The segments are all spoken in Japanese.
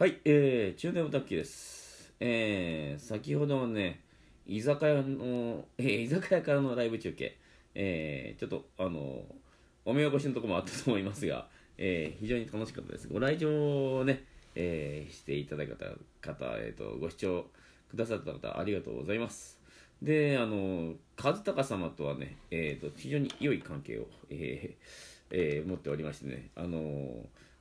はい、えー、中年オタッキーです。えー、先ほどはね、居酒屋の、えー、居酒屋からのライブ中継、えー、ちょっと、あのお見起こしのとこもあったと思いますが、えー、非常に楽しかったです。ご来場をね、えー、していただいた方、えっ、ー、と、ご視聴くださった方、ありがとうございます。で、あの和孝様とはね、えっ、ー、と、非常に良い関係を、えーえー、持っておりましてね、あのー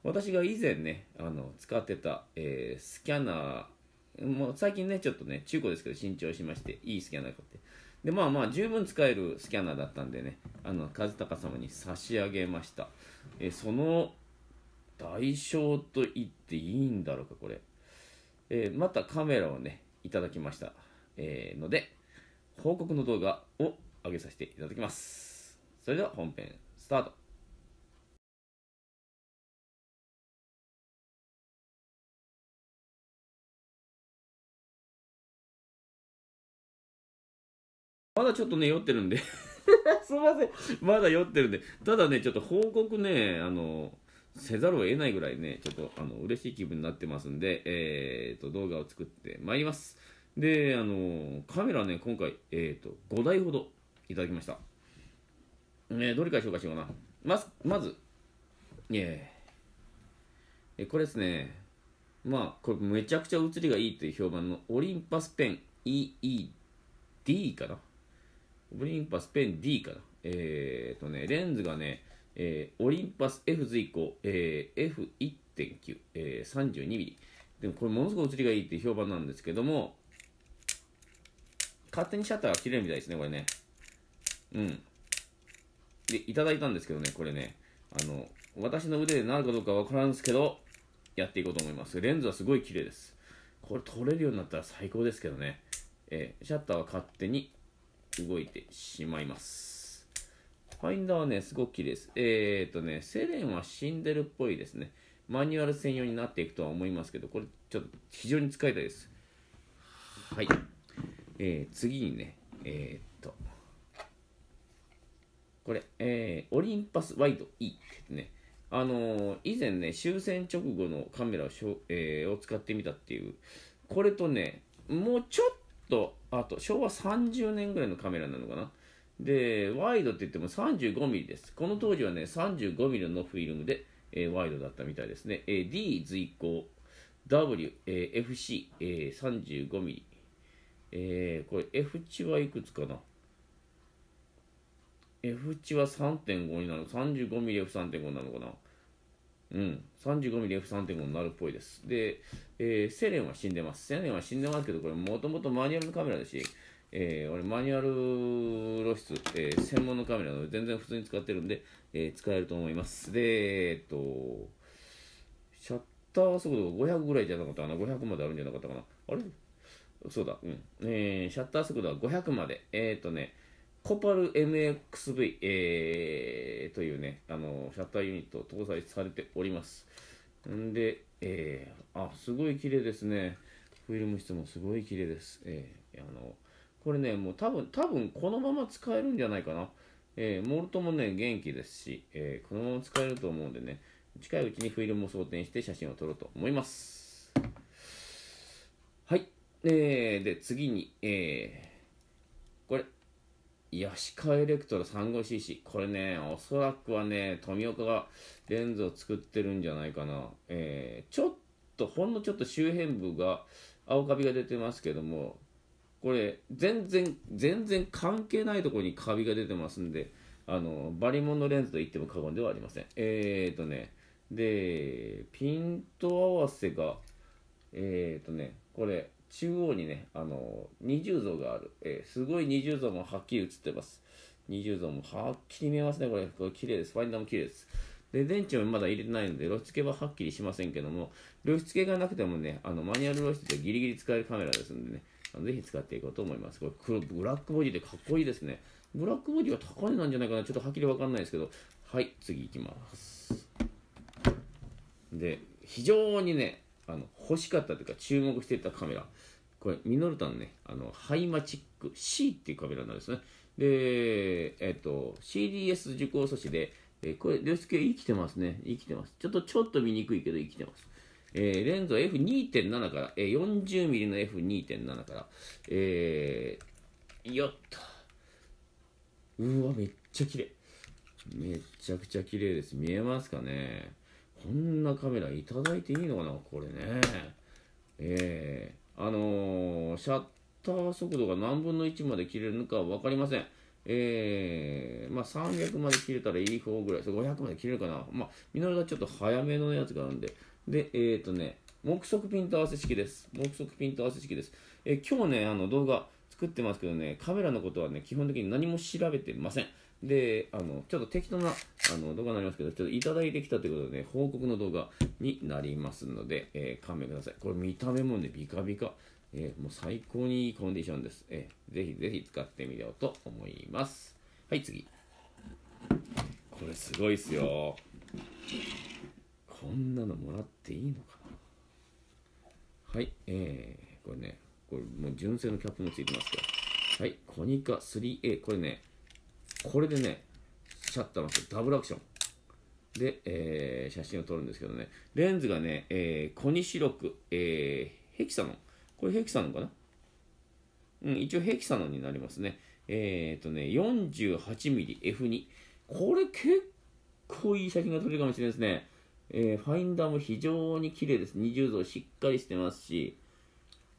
私が以前ね、あの、使ってた、えー、スキャナー、もう最近ね、ちょっとね、中古ですけど、新調しまして、いいスキャナー買って。で、まあまあ、十分使えるスキャナーだったんでね、あの、和孝様に差し上げました。えー、その、代償と言っていいんだろうか、これ。えー、またカメラをね、いただきました。えー、ので、報告の動画を上げさせていただきます。それでは本編スタート。まだちょっとね、酔ってるんで すみません。まだ酔ってるんで。ただね、ちょっと報告ね、あの、せざるを得ないぐらいね、ちょっと、あの、嬉しい気分になってますんで、えー、と、動画を作ってまいります。で、あの、カメラね、今回、えー、と、5台ほどいただきました。ね、どれから紹介しようかな。まず、まず、えー、え、これですね、まあ、これめちゃくちゃ写りがいいという評判のオリンパスペン EED かな。オリンパスペン D かな。えっ、ー、とね、レンズがね、えー、オリンパス F 随行、えー、F1.9、えー、32mm。でもこれものすごい写りがいいって評判なんですけども、勝手にシャッターが切れるみたいですね、これね。うん。で、いただいたんですけどね、これね、あの、私の腕でなるかどうかわからんですけど、やっていこうと思います。レンズはすごい綺麗です。これ撮れるようになったら最高ですけどね。えー、シャッターは勝手に動いてしまいます。ファインダーはね、すごく綺麗です。えっ、とね、セレンは死んでるっぽいですね。マニュアル専用になっていくとは思いますけど、これちょっと非常に使いたいです。はい。えー、次にね、えっ、と、これ、えー、オリンパスワイド E ってね、あのー、以前ね、終戦直後のカメラを,、えー、を使ってみたっていう、これとね、もうちょっと、あと、昭和30年ぐらいのカメラなのかな。で、ワイドって言っても 35mm です。この当時はね、35mm のフィルムで、えー、ワイドだったみたいですね。えー、D 随行 W、え FC、え 35mm。えー、これ F 値はいくつかな ?F 値は3.5になる ?35mmF3.5 なのかなうん、35mmF3.5 になるっぽいです。で、えー、セレンは死んでます。セレンは死んでますけど、これもともとマニュアルのカメラだし、えー、俺マニュアル露出、えー、専門のカメラなので全然普通に使ってるんで、えー、使えると思います。で、えっと、シャッター速度が500ぐらいじゃなかったかな ?500 まであるんじゃなかったかなあれそうだ、うん。えー、シャッター速度は500まで。えー、っとね、コパル MXV、えー、というね、あの、シャッターユニット搭載されております。んで、えー、あ、すごい綺麗ですね。フィルム質もすごい綺麗です。えー、あの、これね、もう多分、多分このまま使えるんじゃないかな。えー、モルトもね、元気ですし、えー、このまま使えると思うんでね、近いうちにフィルムを装填して写真を撮ろうと思います。はい。えー、で、次に、えー、これ、吉川エレクトロ 35cc。これね、おそらくはね、富岡がレンズを作ってるんじゃないかな。えー、ちょっと、ほんのちょっと周辺部が、青カビが出てますけども、これ、全然、全然関係ないところにカビが出てますんで、あの、バリモンのレンズと言っても過言ではありません。えーとね、で、ピント合わせが、えーとね、これ、中央にね、あの、二重像がある。えー、すごい二重像もはっきり映ってます。二重像もはっきり見えますね、これ。これ綺麗です。ファインダーも綺麗です。で、電池もまだ入れてないので、露出系ははっきりしませんけども、露出系がなくてもね、あの、マニュアル露出でギリギリ使えるカメラですんでね、あのぜひ使っていこうと思います。これ黒、ブラックボディでかっこいいですね。ブラックボディは高値なんじゃないかな。ちょっとはっきりわかんないですけど、はい、次いきます。で、非常にね、あの欲しかったというか注目してたカメラこれミノルタのねあのハイマチック C っていうカメラなんですねでえっ、ー、と CDS 受講素子で、えー、これ良介生きてますね生きてますちょっとちょっと見にくいけど生きてますえー、レンズは F2.7 から、えー、40mm の F2.7 から、えー、よっと。うわ、めっちゃ綺麗。めちゃくちゃ綺麗です。見えますかねこんなカメラいただいていいのかなこれね。えー、あのー、シャッター速度が何分の1まで切れるのか分かりません。えー、まあ300まで切れたらいい方ぐらい。500まで切れるかなまあ、ミノルがちょっと早めのやつがあるんで。で、えっ、ー、とね、目測ピント合わせ式です。目測ピント合わせ式です。えー、今日ね、あの動画作ってますけどね、カメラのことはね、基本的に何も調べてません。で、あの、ちょっと適当なあの動画になりますけど、ちょっといただいてきたということでね、報告の動画になりますので、えー、勘弁ください。これ見た目もね、ビカビカ。えー、もう最高にいいコンディションです。えー、ぜひぜひ使ってみようと思います。はい、次。これすごいっすよ。こんなのもらっていいのかなはい、えー、これね、これもう純正のキャップもついてますけど。はい、コニカ 3A。これね、これでね、シャッターのダブルアクション。で、えー、写真を撮るんですけどね、レンズがね、えー、小西ク、えー、ヘキサノン。これヘキサノンかなうん、一応ヘキサノンになりますね。えっ、ー、とね、48mmF2。これ結構いい写真が撮れるかもしれないですね。えー、ファインダーも非常に綺麗です。20像しっかりしてますし、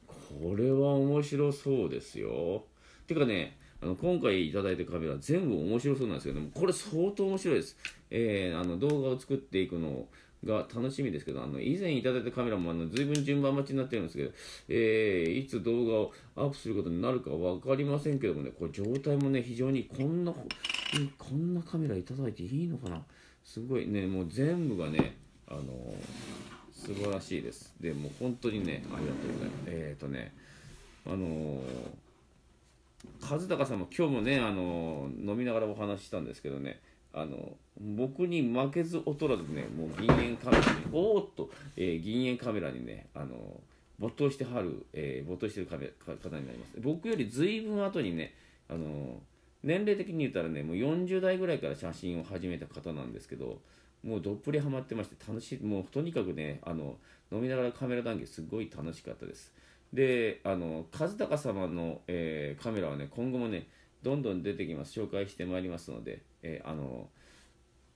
これは面白そうですよ。てかね、あの今回いただいたカメラ全部面白そうなんですけどもこれ相当面白いです、えー、あの動画を作っていくのが楽しみですけどあの以前いただいたカメラもあの随分順番待ちになってるんですけど、えー、いつ動画をアップすることになるか分かりませんけどもねこれ状態もね非常にこんなこんなカメラいただいていいのかなすごいねもう全部がねあの素晴らしいですでもう本当にねありがとうございますえっ、ー、とねあのー和孝さんも今日もねあの飲みながらお話ししたんですけどねあの僕に負けず劣らずねもう銀塩カメラにおーっと、えー、銀塩カメラにねあの没頭してはる、えー、没頭してる方になります僕より随分後にねあの年齢的に言ったらねもう40代ぐらいから写真を始めた方なんですけどもうどっぷりハマってまして楽しいもうとにかくねあの飲みながらカメラ談義すごい楽しかったですであの和孝様の、えー、カメラはね今後もねどんどん出てきます紹介してまいりますので、えー、あの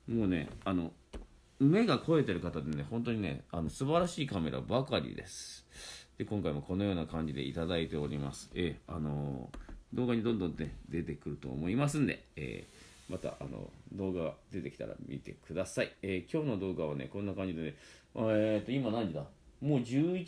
もうねあの目が肥えてる方でね本当にねあの素晴らしいカメラばかりですで今回もこのような感じでいただいております、えー、あの動画にどんどん、ね、出てくると思いますんで、えー、またあの動画出てきたら見てください、えー、今日の動画はねこんな感じでねえー、っと今何時だもう11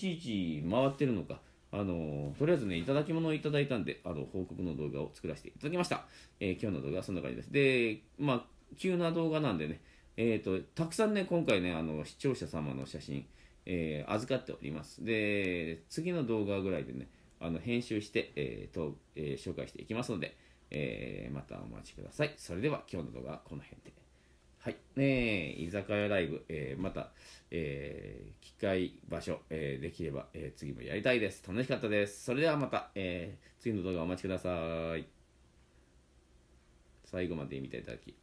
時回ってるのかあのとりあえずね、いただき物をいただいたんで、あの、報告の動画を作らせていただきました。えー、今日の動画はそんな感じです。で、まあ、急な動画なんでね、えっ、ー、と、たくさんね、今回ね、あの、視聴者様の写真、えー、預かっております。で、次の動画ぐらいでね、あの、編集して、えー、と、え紹介していきますので、えまたお待ちください。それでは、今日の動画はこの辺で。はい。ね居酒屋ライブ、えー、また、えー、機会、場所、えー、できれば、え次もやりたいです。楽しかったです。それではまた、え次の動画お待ちください。最後まで見ていただき、